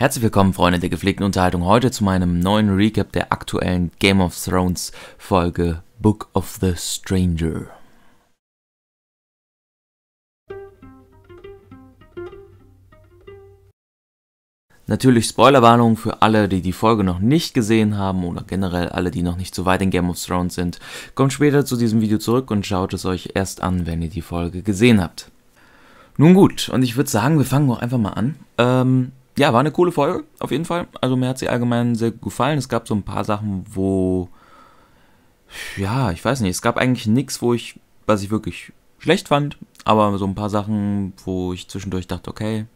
Herzlich willkommen, Freunde der gepflegten Unterhaltung, heute zu meinem neuen Recap der aktuellen Game of Thrones Folge Book of the Stranger. Natürlich Spoilerwarnung für alle, die die Folge noch nicht gesehen haben oder generell alle, die noch nicht so weit in Game of Thrones sind. Kommt später zu diesem Video zurück und schaut es euch erst an, wenn ihr die Folge gesehen habt. Nun gut, und ich würde sagen, wir fangen auch einfach mal an. Ähm, ja, war eine coole Folge, auf jeden Fall. Also mir hat sie allgemein sehr gefallen. Es gab so ein paar Sachen, wo. Ja, ich weiß nicht. Es gab eigentlich nichts, wo ich, was ich wirklich schlecht fand, aber so ein paar Sachen, wo ich zwischendurch dachte, okay,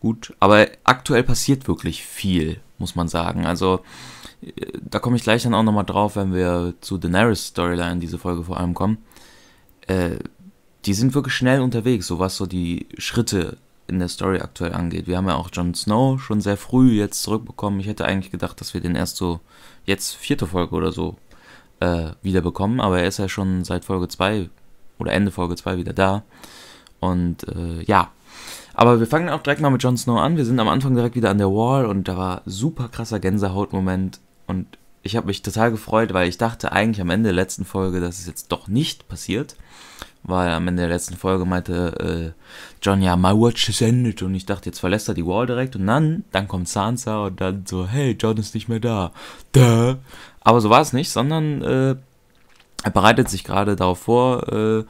gut. Aber aktuell passiert wirklich viel, muss man sagen. Also, äh, da komme ich gleich dann auch nochmal drauf, wenn wir zu Daenerys Storyline, diese Folge vor allem kommen. Äh, die sind wirklich schnell unterwegs, so was so die Schritte in der Story aktuell angeht. Wir haben ja auch Jon Snow schon sehr früh jetzt zurückbekommen. Ich hätte eigentlich gedacht, dass wir den erst so jetzt vierte Folge oder so äh, wieder bekommen, aber er ist ja schon seit Folge 2 oder Ende Folge 2 wieder da. Und äh, ja, aber wir fangen auch direkt mal mit Jon Snow an. Wir sind am Anfang direkt wieder an der Wall und da war super krasser Gänsehautmoment und ich habe mich total gefreut, weil ich dachte eigentlich am Ende der letzten Folge, dass es jetzt doch nicht passiert weil am Ende der letzten Folge meinte äh, John, ja, my watch is ended. Und ich dachte, jetzt verlässt er die Wall direkt. Und dann, dann kommt Sansa und dann so, hey, John ist nicht mehr da. da. Aber so war es nicht, sondern äh, er bereitet sich gerade darauf vor, äh,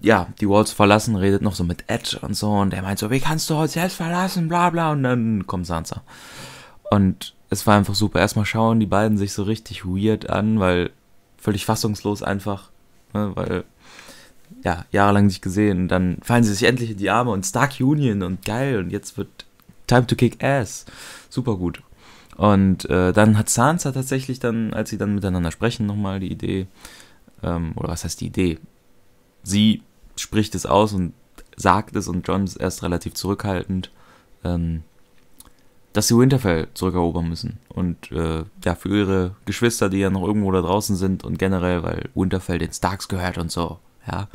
ja, die Wall zu verlassen, redet noch so mit Ed und so. Und er meint so, wie kannst du uns jetzt verlassen, bla bla. Und dann kommt Sansa. Und es war einfach super. Erstmal schauen die beiden sich so richtig weird an, weil völlig fassungslos einfach, ne, weil ja, jahrelang nicht gesehen. Und Dann fallen sie sich endlich in die Arme und Stark Union und geil und jetzt wird Time to Kick Ass. Super gut. Und äh, dann hat Sansa tatsächlich dann, als sie dann miteinander sprechen, nochmal die Idee, ähm, oder was heißt die Idee? Sie spricht es aus und sagt es und John ist erst relativ zurückhaltend, ähm, dass sie Winterfell zurückerobern müssen. Und äh, ja, für ihre Geschwister, die ja noch irgendwo da draußen sind und generell, weil Winterfell den Starks gehört und so ja.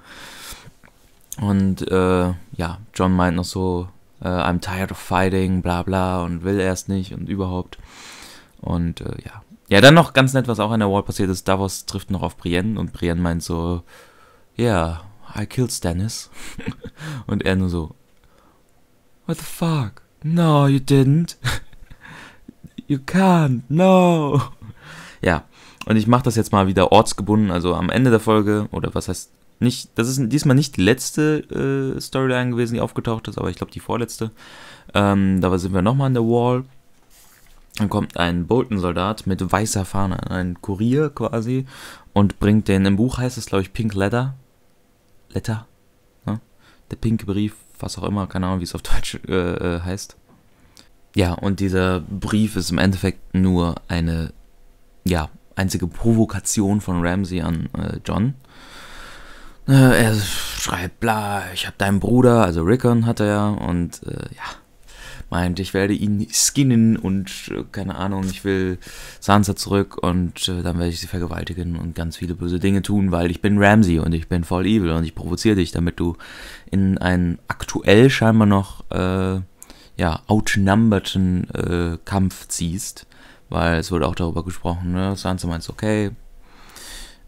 Und äh, ja, John meint noch so, äh, I'm tired of fighting, bla bla und will erst nicht und überhaupt. Und äh, ja. Ja, dann noch ganz nett, was auch an der Wall passiert ist. Davos trifft noch auf Brienne und Brienne meint so, yeah, I killed Stannis. und er nur so, what the fuck? No, you didn't. you can't, no. Ja, und ich mache das jetzt mal wieder ortsgebunden, also am Ende der Folge, oder was heißt nicht, das ist diesmal nicht die letzte äh, Storyline gewesen, die aufgetaucht ist, aber ich glaube die vorletzte. Ähm, dabei sind wir nochmal an der Wall. Dann kommt ein Bolton-Soldat mit weißer Fahne, ein Kurier quasi, und bringt den, im Buch heißt es glaube ich Pink Letter. Letter? Ne? Der pinke Brief, was auch immer, keine Ahnung, wie es auf Deutsch äh, äh heißt. Ja, und dieser Brief ist im Endeffekt nur eine, ja, einzige Provokation von Ramsey an äh, John äh, er schreibt, bla, ich habe deinen Bruder, also Rickon hat er ja, und äh, ja, meint, ich werde ihn skinnen und äh, keine Ahnung, ich will Sansa zurück und äh, dann werde ich sie vergewaltigen und ganz viele böse Dinge tun, weil ich bin Ramsey und ich bin voll evil und ich provoziere dich, damit du in einen aktuell scheinbar noch äh, ja, outnumberten äh, Kampf ziehst, weil es wurde auch darüber gesprochen, ne? Sansa meint, okay,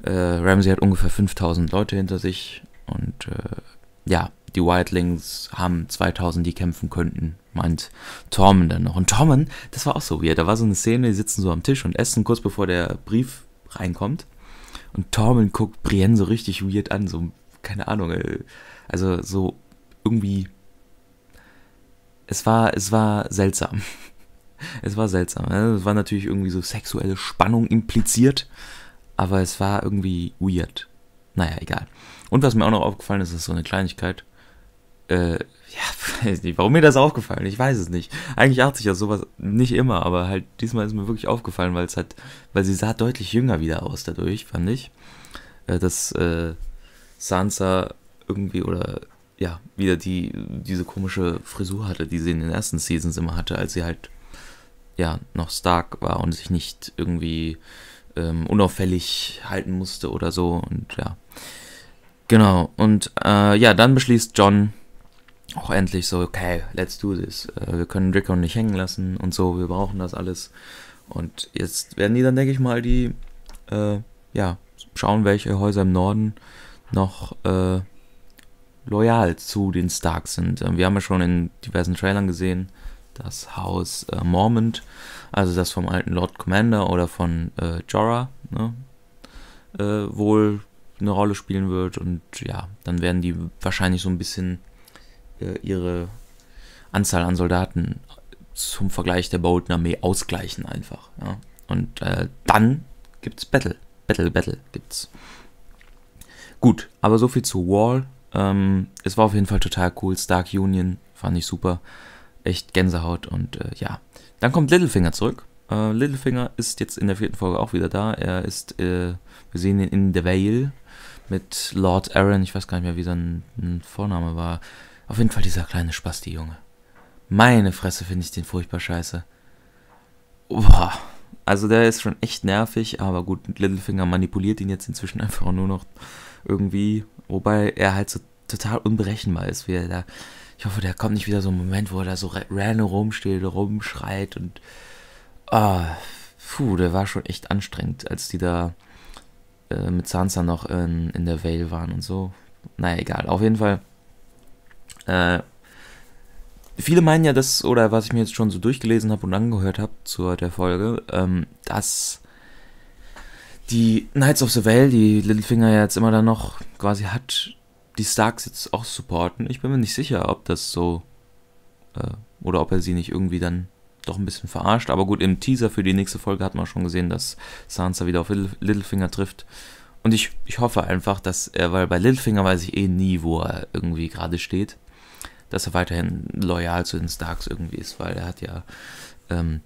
äh, Ramsey hat ungefähr 5000 Leute hinter sich und äh, ja, die Wildlings haben 2000, die kämpfen könnten, meint Tormen dann noch. Und Tormen, das war auch so weird. Da war so eine Szene, die sitzen so am Tisch und essen kurz bevor der Brief reinkommt. Und Tormen guckt Brienne so richtig weird an, so, keine Ahnung, äh, also so irgendwie. Es war, es war seltsam. Es war seltsam. Ne? Es war natürlich irgendwie so sexuelle Spannung impliziert, aber es war irgendwie weird. Naja, egal. Und was mir auch noch aufgefallen ist, ist so eine Kleinigkeit. Äh, ja, weiß nicht, warum mir das aufgefallen ist, ich weiß es nicht. Eigentlich achte ich ja sowas nicht immer, aber halt diesmal ist mir wirklich aufgefallen, weil es halt, weil sie sah deutlich jünger wieder aus dadurch, fand ich. Äh, dass äh, Sansa irgendwie oder ja, wieder die, diese komische Frisur hatte, die sie in den ersten Seasons immer hatte, als sie halt ja noch Stark war und sich nicht irgendwie ähm, unauffällig halten musste oder so. Und ja. Genau. Und äh, ja, dann beschließt John auch endlich so, okay, let's do this. Äh, wir können Rico nicht hängen lassen und so, wir brauchen das alles. Und jetzt werden die dann, denke ich mal, die, äh, ja, schauen, welche Häuser im Norden noch äh, loyal zu den Starks sind. Ähm, wir haben ja schon in diversen Trailern gesehen, das Haus äh, Mormont, also das vom alten Lord Commander oder von äh, Jorah, ne, äh, wohl eine Rolle spielen wird. Und ja, dann werden die wahrscheinlich so ein bisschen äh, ihre Anzahl an Soldaten zum Vergleich der Bolton-Armee ausgleichen einfach. Ja. Und äh, dann gibt es Battle. Battle, Battle gibt's. Gut, aber so viel zu Wall. Ähm, es war auf jeden Fall total cool. Stark Union fand ich super echt Gänsehaut und äh, ja. Dann kommt Littlefinger zurück. Äh, Littlefinger ist jetzt in der vierten Folge auch wieder da. Er ist, äh, wir sehen ihn in The Vale mit Lord Aaron. Ich weiß gar nicht mehr, wie sein Vorname war. Auf jeden Fall dieser kleine Spasti, Junge. Meine Fresse finde ich den furchtbar scheiße. Boah. Also der ist schon echt nervig, aber gut, Littlefinger manipuliert ihn jetzt inzwischen einfach nur noch irgendwie. Wobei er halt so total unberechenbar ist, wie er da ich hoffe, der kommt nicht wieder so ein Moment, wo er da so random rumsteht, rumschreit und. Ah, puh, der war schon echt anstrengend, als die da äh, mit Sansa noch in, in der Vale waren und so. Naja, egal. Auf jeden Fall. Äh, viele meinen ja, dass, oder was ich mir jetzt schon so durchgelesen habe und angehört habe zur der Folge, ähm, dass die Knights of the Vale, die Littlefinger ja jetzt immer dann noch quasi hat, die Starks jetzt auch supporten. Ich bin mir nicht sicher, ob das so äh, oder ob er sie nicht irgendwie dann doch ein bisschen verarscht. Aber gut, im Teaser für die nächste Folge hat man schon gesehen, dass Sansa wieder auf Littlefinger trifft. Und ich, ich hoffe einfach, dass er, weil bei Littlefinger weiß ich eh nie, wo er irgendwie gerade steht, dass er weiterhin loyal zu den Starks irgendwie ist, weil er hat ja ähm,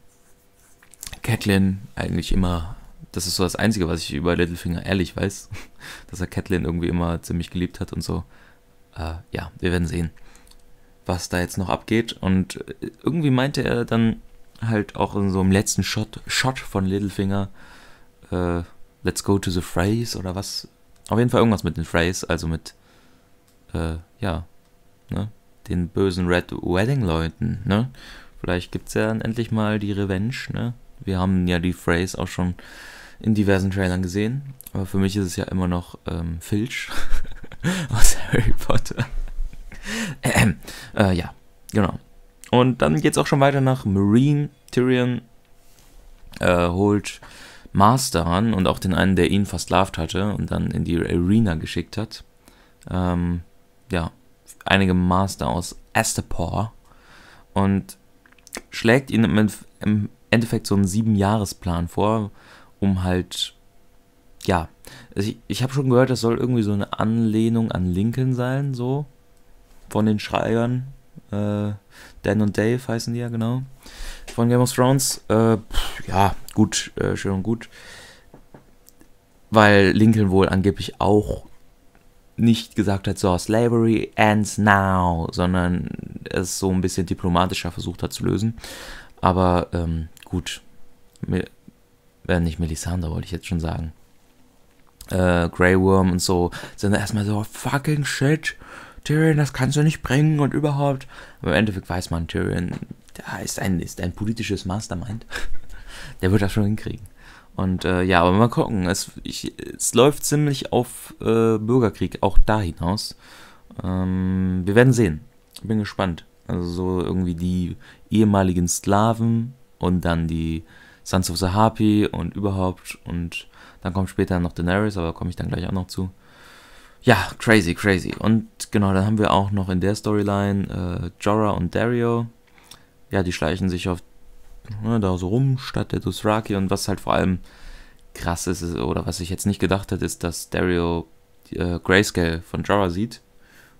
Catelyn eigentlich immer das ist so das Einzige, was ich über Littlefinger ehrlich weiß, dass er Catelyn irgendwie immer ziemlich geliebt hat und so. Äh, ja, wir werden sehen, was da jetzt noch abgeht. Und äh, irgendwie meinte er dann halt auch in so einem letzten Shot, Shot von Littlefinger, äh, let's go to the Freys oder was. Auf jeden Fall irgendwas mit den Freys, also mit, äh, ja, ne, den bösen Red Wedding-Leuten, ne. Vielleicht es ja dann endlich mal die Revenge, ne. Wir haben ja die Freys auch schon in diversen Trailern gesehen, aber für mich ist es ja immer noch ähm, Filch aus Harry Potter. Ähm, äh, ja, genau. Und dann geht's auch schon weiter nach Marine. Tyrion äh, holt Master an und auch den einen, der ihn versklavt hatte und dann in die Arena geschickt hat. Ähm, ja, einige Master aus Astapor und schlägt ihnen im, im Endeffekt so einen Sieben-Jahres-Plan vor, um halt, ja, also ich, ich habe schon gehört, das soll irgendwie so eine Anlehnung an Lincoln sein, so, von den Schreibern, äh, Dan und Dave heißen die ja genau, von Game of Thrones, äh, pff, ja, gut, äh, schön und gut, weil Lincoln wohl angeblich auch nicht gesagt hat, so Slavery ends now, sondern es so ein bisschen diplomatischer versucht hat zu lösen. Aber ähm, gut, äh, nicht Melisandre, wollte ich jetzt schon sagen. Äh, Grey Worm und so sind da erstmal so, oh, fucking shit, Tyrion, das kannst du nicht bringen und überhaupt. Aber im Endeffekt weiß man, Tyrion der ist, ein, ist ein politisches Mastermind. Der wird das schon hinkriegen. Und äh, ja, aber mal gucken. Es, ich, es läuft ziemlich auf äh, Bürgerkrieg auch da hinaus. Ähm, wir werden sehen. Bin gespannt. Also so irgendwie die ehemaligen Sklaven und dann die Sons of the Harpy und überhaupt. Und dann kommt später noch Daenerys, aber da komme ich dann gleich auch noch zu. Ja, crazy, crazy. Und genau, dann haben wir auch noch in der Storyline äh, Jorah und Dario. Ja, die schleichen sich auf ne, da so rum, statt der Dothraki. Und was halt vor allem krass ist, oder was ich jetzt nicht gedacht hätte, ist, dass Dario äh, Grayscale von Jorah sieht.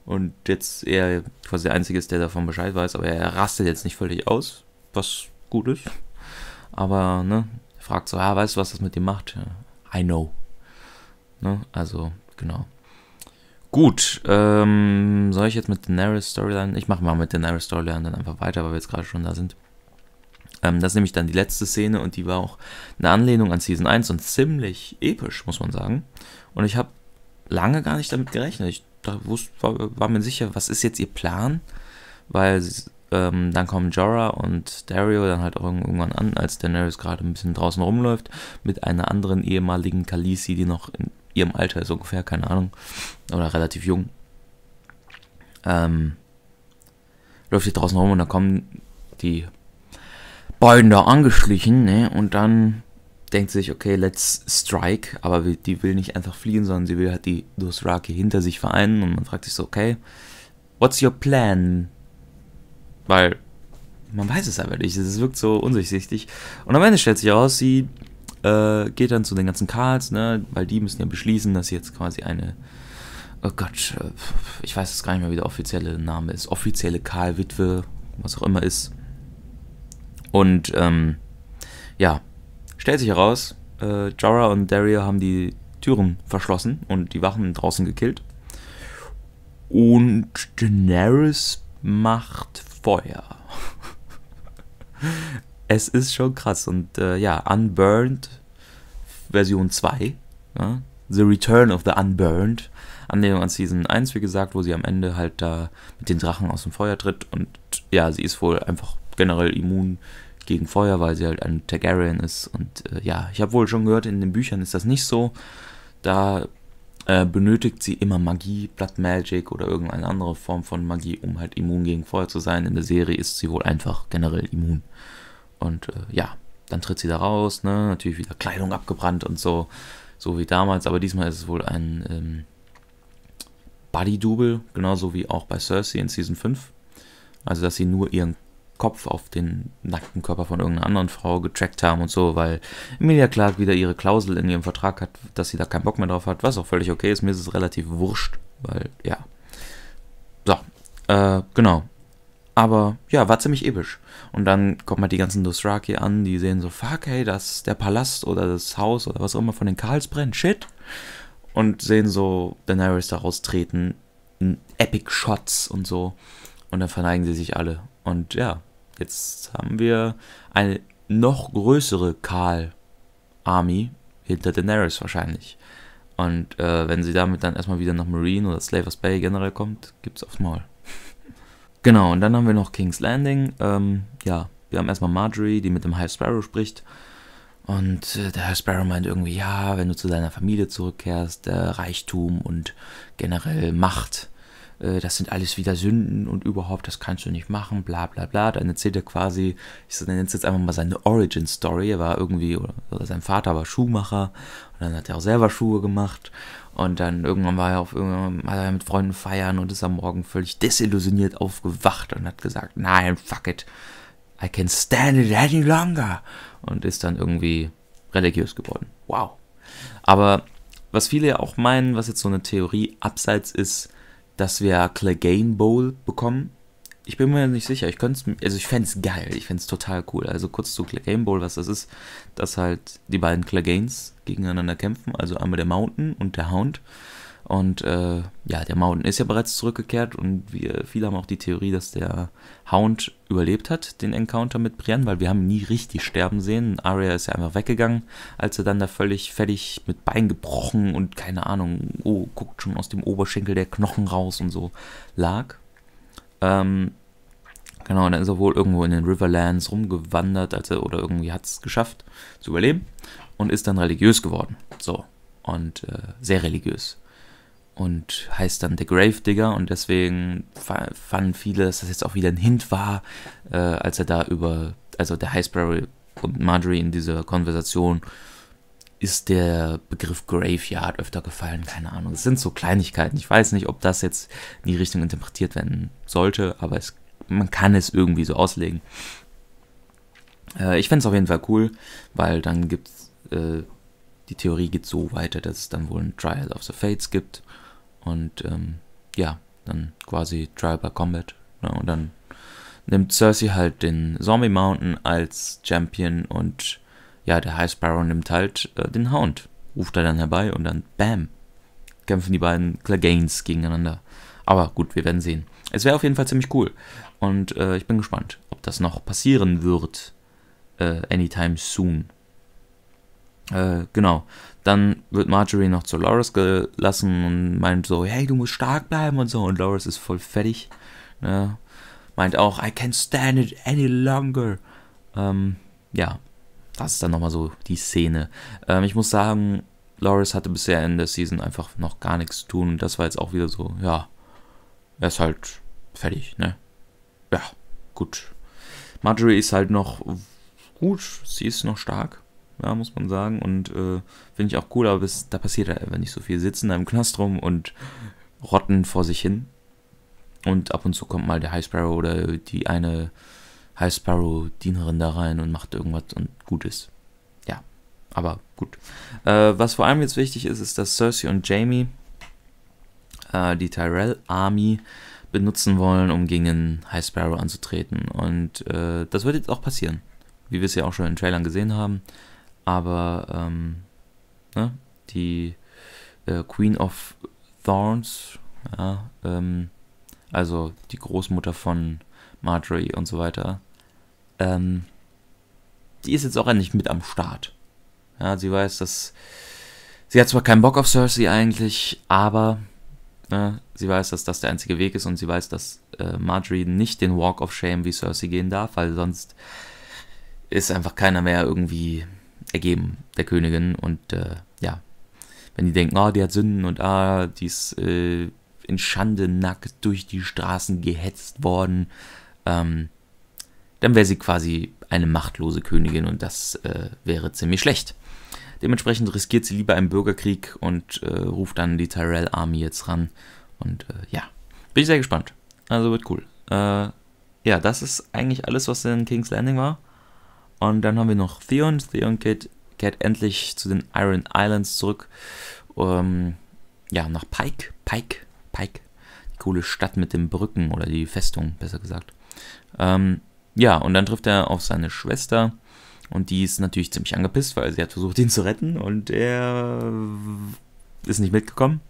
Und jetzt er quasi der Einzige ist, der davon Bescheid weiß, aber er rastet jetzt nicht völlig aus, was gut ist. Aber, ne, fragt so, ja, weißt du, was das mit dir macht? Ja, I know. Ne, also, genau. Gut, ähm, soll ich jetzt mit Daenerys Storyline, ich mache mal mit Daenerys Storyline dann einfach weiter, weil wir jetzt gerade schon da sind. Ähm, das ist nämlich dann die letzte Szene und die war auch eine Anlehnung an Season 1 und ziemlich episch, muss man sagen. Und ich habe lange gar nicht damit gerechnet. Ich da wusste, war, war, mir sicher, was ist jetzt ihr Plan? Weil ähm, dann kommen Jorah und Dario dann halt auch irgendwann an, als Daenerys gerade ein bisschen draußen rumläuft, mit einer anderen ehemaligen Khaleesi, die noch in ihrem Alter ist ungefähr, keine Ahnung, oder relativ jung. Ähm, läuft sie draußen rum und dann kommen die beiden da angeschlichen, ne? Und dann denkt sie sich, okay, let's strike, aber die will nicht einfach fliehen, sondern sie will halt die Dothraki hinter sich vereinen und man fragt sich so, okay, what's your plan, weil man weiß es einfach nicht. Es wirkt so unsichtig. Und am Ende stellt sich heraus, sie äh, geht dann zu den ganzen Karls, ne? weil die müssen ja beschließen, dass sie jetzt quasi eine. Oh Gott, äh, ich weiß es gar nicht mehr, wie der offizielle Name ist. Offizielle Karl-Witwe, was auch immer ist. Und ähm, ja, stellt sich heraus, äh, Jorah und Daria haben die Türen verschlossen und die Wachen draußen gekillt. Und Daenerys macht Feuer. es ist schon krass. Und äh, ja, Unburned Version 2. Ja? Ne? The Return of the Unburned. Anlehnung an Season 1, wie gesagt, wo sie am Ende halt da mit den Drachen aus dem Feuer tritt. Und ja, sie ist wohl einfach generell immun gegen Feuer, weil sie halt ein Targaryen ist. Und äh, ja, ich habe wohl schon gehört, in den Büchern ist das nicht so. Da äh, benötigt sie immer Magie, Blood Magic oder irgendeine andere Form von Magie, um halt immun gegen Feuer zu sein. In der Serie ist sie wohl einfach generell immun. Und äh, ja, dann tritt sie da raus, ne? natürlich wieder Kleidung abgebrannt und so, so wie damals, aber diesmal ist es wohl ein ähm, Buddy-Double, genauso wie auch bei Cersei in Season 5. Also, dass sie nur ihren Kopf auf den nackten Körper von irgendeiner anderen Frau getrackt haben und so, weil Emilia Clark wieder ihre Klausel in ihrem Vertrag hat, dass sie da keinen Bock mehr drauf hat, was auch völlig okay ist. Mir ist es relativ wurscht, weil ja. So, äh, genau. Aber ja, war ziemlich episch. Und dann kommen halt die ganzen Dothraki an, die sehen so, fuck, hey, das der Palast oder das Haus oder was auch immer von den Karls brennt, shit. Und sehen so Daenerys da raustreten, in Epic Shots und so. Und dann verneigen sie sich alle. Und ja, Jetzt haben wir eine noch größere Karl-Army hinter Daenerys wahrscheinlich. Und äh, wenn sie damit dann erstmal wieder nach Marine oder Slaver's Bay generell kommt, gibt's aufs Maul. genau, und dann haben wir noch King's Landing. Ähm, ja, wir haben erstmal Marjorie, die mit dem High Sparrow spricht. Und äh, der High Sparrow meint irgendwie, ja, wenn du zu deiner Familie zurückkehrst, äh, Reichtum und generell Macht äh, das sind alles wieder Sünden und überhaupt, das kannst du nicht machen, bla bla bla. Dann erzählt er quasi, ich nenne es jetzt einfach mal seine Origin Story. Er war irgendwie, oder, sein Vater war Schuhmacher und dann hat er auch selber Schuhe gemacht und dann irgendwann war er auf irgendwann hat er mit Freunden feiern und ist am Morgen völlig desillusioniert aufgewacht und hat gesagt, nein, fuck it, I can't stand it any longer. Und ist dann irgendwie religiös geworden. Wow. Aber was viele ja auch meinen, was jetzt so eine Theorie abseits ist, dass wir Clegane Bowl bekommen. Ich bin mir nicht sicher. Ich könnte also ich fände es geil. Ich fände es total cool. Also kurz zu Clegane Bowl, was das ist, dass halt die beiden Cleganes gegeneinander kämpfen. Also einmal der Mountain und der Hound. Und äh, ja, der Mountain ist ja bereits zurückgekehrt und wir, viele haben auch die Theorie, dass der Hound überlebt hat, den Encounter mit Brienne, weil wir haben ihn nie richtig sterben sehen. Arya ist ja einfach weggegangen, als er dann da völlig fertig mit Bein gebrochen und keine Ahnung, oh, guckt schon aus dem Oberschenkel der Knochen raus und so lag. Ähm, genau, und dann ist er wohl irgendwo in den Riverlands rumgewandert, als er, oder irgendwie hat es geschafft zu überleben und ist dann religiös geworden. So, und äh, sehr religiös und heißt dann The Digger und deswegen fanden viele, dass das jetzt auch wieder ein Hint war, äh, als er da über, also der Highsbury und Marjorie in dieser Konversation ist der Begriff Graveyard öfter gefallen, keine Ahnung. Es sind so Kleinigkeiten. Ich weiß nicht, ob das jetzt in die Richtung interpretiert werden sollte, aber es, man kann es irgendwie so auslegen. Äh, ich fände es auf jeden Fall cool, weil dann gibt es, äh, die Theorie geht so weiter, dass es dann wohl ein Trial of the Fates gibt und ähm, ja, dann quasi Trial by Combat. Ja, ne, und dann nimmt Cersei halt den Zombie Mountain als Champion und ja, der High Sparrow nimmt halt äh, den Hound. Ruft er dann herbei und dann BAM! Kämpfen die beiden Clegans gegeneinander. Aber gut, wir werden sehen. Es wäre auf jeden Fall ziemlich cool. Und äh, ich bin gespannt, ob das noch passieren wird. Äh, anytime soon. Äh, genau. Dann wird Marjorie noch zu Loris gelassen und meint so, hey, du musst stark bleiben und so. Und Loris ist voll fertig. Ne? Meint auch, I can't stand it any longer. Ähm, ja, das ist dann nochmal so die Szene. Ähm, ich muss sagen, Loris hatte bisher in der Season einfach noch gar nichts zu tun. Und das war jetzt auch wieder so, ja, er ist halt fertig, ne? Ja, gut. Marjorie ist halt noch gut, sie ist noch stark ja, muss man sagen. Und äh, finde ich auch cool, aber es, da passiert ja halt einfach nicht so viel. Sitzen da im Knast rum und rotten vor sich hin. Und ab und zu kommt mal der High Sparrow oder die eine High Sparrow-Dienerin da rein und macht irgendwas und Gutes. Ja, aber gut. Äh, was vor allem jetzt wichtig ist, ist, dass Cersei und Jamie äh, die Tyrell Army benutzen wollen, um gegen den High Sparrow anzutreten. Und äh, das wird jetzt auch passieren. Wie wir es ja auch schon in den Trailern gesehen haben. Aber ähm, ne? die äh, Queen of Thorns, ja, ähm, also die Großmutter von Marjorie und so weiter, ähm, die ist jetzt auch endlich mit am Start. Ja, sie weiß, dass sie hat zwar keinen Bock auf Cersei eigentlich, aber ne, sie weiß, dass das der einzige Weg ist und sie weiß, dass äh, Marjorie nicht den Walk of Shame wie Cersei gehen darf, weil sonst ist einfach keiner mehr irgendwie ergeben, der Königin. Und äh, ja, wenn die denken, ah, oh, die hat Sünden und ah, die ist äh, in Schande nackt durch die Straßen gehetzt worden, ähm, dann wäre sie quasi eine machtlose Königin und das äh, wäre ziemlich schlecht. Dementsprechend riskiert sie lieber einen Bürgerkrieg und äh, ruft dann die Tyrell Army jetzt ran. Und äh, ja, bin ich sehr gespannt. Also wird cool. Äh, ja, das ist eigentlich alles, was in King's Landing war. Und dann haben wir noch Theon. Theon geht, kehrt endlich zu den Iron Islands zurück. Ähm, ja, nach Pike. Pike. Pike. Die coole Stadt mit den Brücken oder die Festung, besser gesagt. Ähm, ja, und dann trifft er auf seine Schwester. Und die ist natürlich ziemlich angepisst, weil sie hat versucht, ihn zu retten. Und er ist nicht mitgekommen.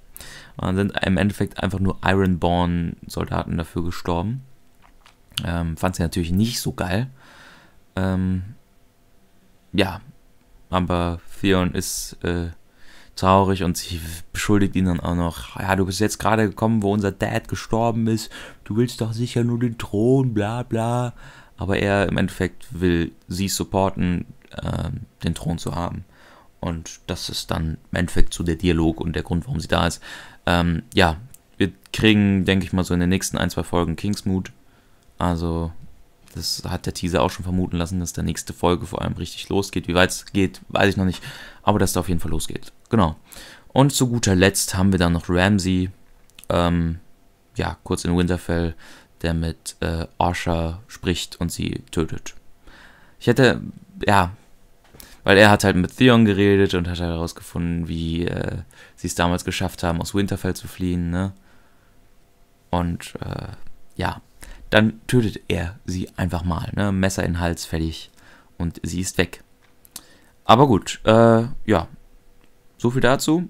Und sind im Endeffekt einfach nur Ironborn-Soldaten dafür gestorben. Ähm, fand sie natürlich nicht so geil. Ähm, ja, aber Theon ist äh, traurig und sie beschuldigt ihn dann auch noch. Ja, du bist jetzt gerade gekommen, wo unser Dad gestorben ist. Du willst doch sicher nur den Thron, bla bla. Aber er im Endeffekt will sie supporten, äh, den Thron zu haben. Und das ist dann im Endeffekt so der Dialog und der Grund, warum sie da ist. Ähm, ja, wir kriegen, denke ich mal, so in den nächsten ein, zwei Folgen Kingsmood. Also das hat der Teaser auch schon vermuten lassen, dass der nächste Folge vor allem richtig losgeht. Wie weit es geht, weiß ich noch nicht, aber dass da auf jeden Fall losgeht. Genau. Und zu guter Letzt haben wir dann noch Ramsey, ähm, ja, kurz in Winterfell, der mit äh, Arsha spricht und sie tötet. Ich hätte, ja, weil er hat halt mit Theon geredet und hat herausgefunden, wie äh, sie es damals geschafft haben, aus Winterfell zu fliehen, ne? Und äh, ja, dann tötet er sie einfach mal. Ne? Messer in den Hals, fertig. Und sie ist weg. Aber gut, äh, ja. So viel dazu.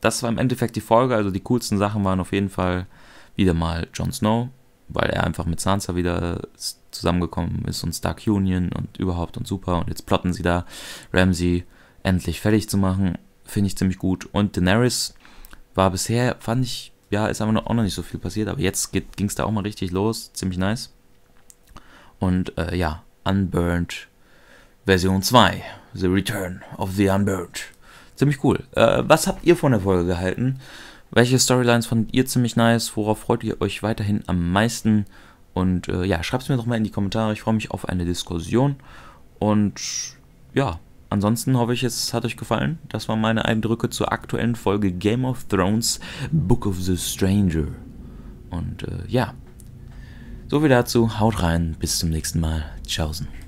Das war im Endeffekt die Folge. Also die coolsten Sachen waren auf jeden Fall wieder mal Jon Snow, weil er einfach mit Sansa wieder äh, zusammengekommen ist und Stark Union und überhaupt und super. Und jetzt plotten sie da, Ramsey endlich fertig zu machen. Finde ich ziemlich gut. Und Daenerys war bisher, fand ich, ja, ist einfach auch noch nicht so viel passiert, aber jetzt ging es da auch mal richtig los. Ziemlich nice. Und äh, ja, Unburned Version 2. The Return of the Unburned. Ziemlich cool. Äh, was habt ihr von der Folge gehalten? Welche Storylines fandet ihr ziemlich nice? Worauf freut ihr euch weiterhin am meisten? Und äh, ja, schreibt es mir doch mal in die Kommentare. Ich freue mich auf eine Diskussion. Und ja, Ansonsten hoffe ich, es hat euch gefallen. Das waren meine Eindrücke zur aktuellen Folge Game of Thrones Book of the Stranger. Und äh, ja, so viel dazu. Haut rein, bis zum nächsten Mal. Tschaußen.